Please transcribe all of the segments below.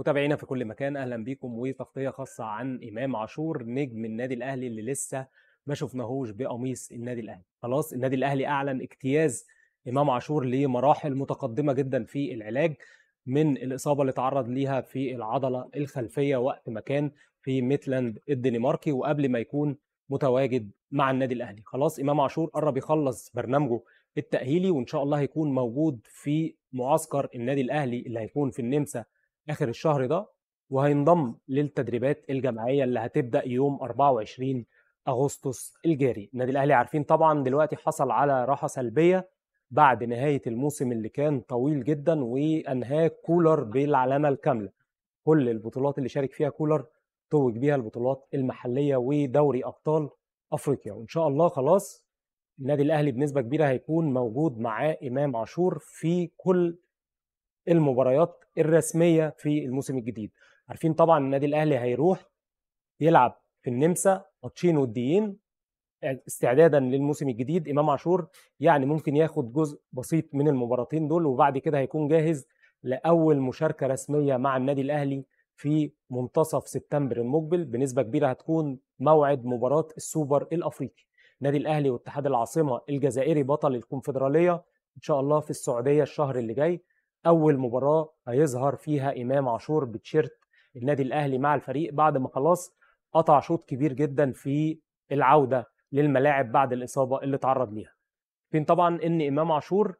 متابعينا في كل مكان اهلا بيكم وتغطيه خاصه عن امام عاشور نجم النادي الاهلي اللي لسه ما شفناهوش بقميص النادي الاهلي خلاص النادي الاهلي اعلن اجتياز امام عاشور لمراحل متقدمه جدا في العلاج من الاصابه اللي تعرض ليها في العضله الخلفيه وقت ما كان في ميتلاند الدنماركي وقبل ما يكون متواجد مع النادي الاهلي خلاص امام عاشور قرب يخلص برنامجه التاهيلي وان شاء الله هيكون موجود في معسكر النادي الاهلي اللي هيكون في النمسا اخر الشهر ده وهينضم للتدريبات الجماعيه اللي هتبدا يوم 24 اغسطس الجاري النادي الاهلي عارفين طبعا دلوقتي حصل على راحه سلبيه بعد نهايه الموسم اللي كان طويل جدا وانهاه كولر بالعلامه الكامله كل البطولات اللي شارك فيها كولر توج بيها البطولات المحليه ودوري ابطال افريقيا وان شاء الله خلاص النادي الاهلي بنسبه كبيره هيكون موجود معاه امام عاشور في كل المباريات الرسميه في الموسم الجديد عارفين طبعا النادي الاهلي هيروح يلعب في النمسا ماتشين وديين استعدادا للموسم الجديد امام عاشور يعني ممكن ياخد جزء بسيط من المباراتين دول وبعد كده هيكون جاهز لاول مشاركه رسميه مع النادي الاهلي في منتصف سبتمبر المقبل بنسبه كبيره هتكون موعد مباراه السوبر الافريقي النادي الاهلي واتحاد العاصمه الجزائري بطل الكونفدراليه ان شاء الله في السعوديه الشهر اللي جاي اول مباراه هيظهر فيها امام عاشور بتشيرت النادي الاهلي مع الفريق بعد ما خلاص قطع شوط كبير جدا في العوده للملاعب بعد الاصابه اللي تعرض ليها فين طبعا ان امام عاشور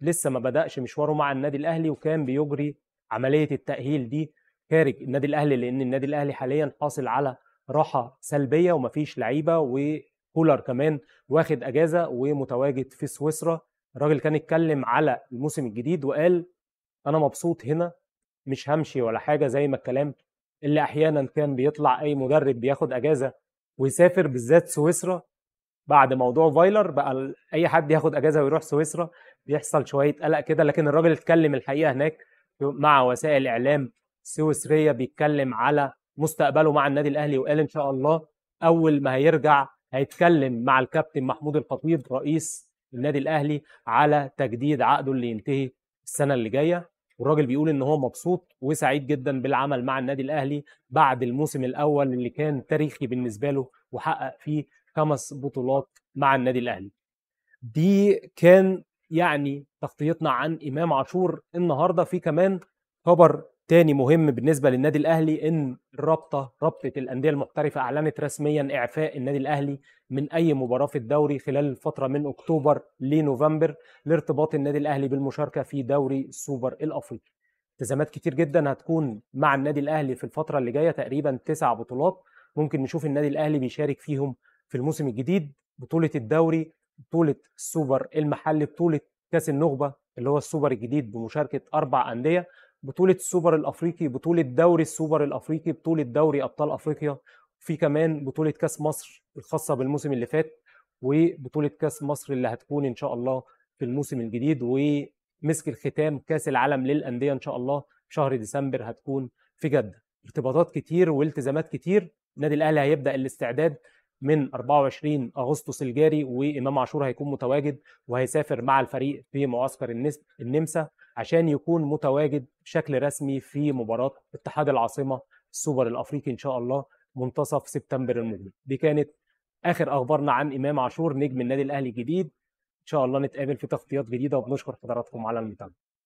لسه ما بداش مشواره مع النادي الاهلي وكان بيجري عمليه التاهيل دي خارج النادي الاهلي لان النادي الاهلي حاليا حاصل على راحه سلبيه ومفيش لعيبه وكولر كمان واخد اجازه ومتواجد في سويسرا الراجل كان اتكلم على الموسم الجديد وقال انا مبسوط هنا مش همشي ولا حاجه زي ما الكلام اللي احيانا كان بيطلع اي مدرب بياخد اجازه ويسافر بالذات سويسرا بعد موضوع فايلر بقى اي حد ياخد اجازه ويروح سويسرا بيحصل شويه قلق كده لكن الراجل اتكلم الحقيقه هناك مع وسائل اعلام سويسريه بيتكلم على مستقبله مع النادي الاهلي وقال ان شاء الله اول ما هيرجع هيتكلم مع الكابتن محمود الخطيب رئيس النادي الاهلي على تجديد عقده اللي ينتهي السنه اللي جايه والراجل بيقول ان هو مبسوط وسعيد جدا بالعمل مع النادي الاهلي بعد الموسم الاول اللي كان تاريخي بالنسبه له وحقق فيه خمس بطولات مع النادي الاهلي دي كان يعني تغطيتنا عن امام عاشور النهارده في كمان خبر تاني مهم بالنسبه للنادي الاهلي ان الرابطه رابطه الانديه المحترفه اعلنت رسميا اعفاء النادي الاهلي من اي مباراه في الدوري خلال الفتره من اكتوبر لنوفمبر لارتباط النادي الاهلي بالمشاركه في دوري سوبر الافريقي التزامات كتير جدا هتكون مع النادي الاهلي في الفتره اللي جايه تقريبا تسع بطولات ممكن نشوف النادي الاهلي بيشارك فيهم في الموسم الجديد بطوله الدوري بطوله السوبر المحلي بطوله كاس النخبه اللي هو السوبر الجديد بمشاركه اربع انديه بطوله السوبر الافريقي بطوله دوري السوبر الافريقي بطوله دوري ابطال افريقيا في كمان بطوله كاس مصر الخاصه بالموسم اللي فات وبطوله كاس مصر اللي هتكون ان شاء الله في الموسم الجديد ومسك الختام كاس العالم للانديه ان شاء الله شهر ديسمبر هتكون في جده ارتباطات كتير والتزامات كتير النادي الاهلي هيبدا الاستعداد من 24 اغسطس الجاري وامام عاشور هيكون متواجد وهيسافر مع الفريق في معسكر النمسا عشان يكون متواجد بشكل رسمي في مباراه اتحاد العاصمه السوبر الافريقي ان شاء الله منتصف سبتمبر المقبل دي كانت اخر اخبارنا عن امام عاشور نجم النادي الاهلي الجديد ان شاء الله نتقابل في تغطيات جديده وبنشكر حضراتكم على المتابعه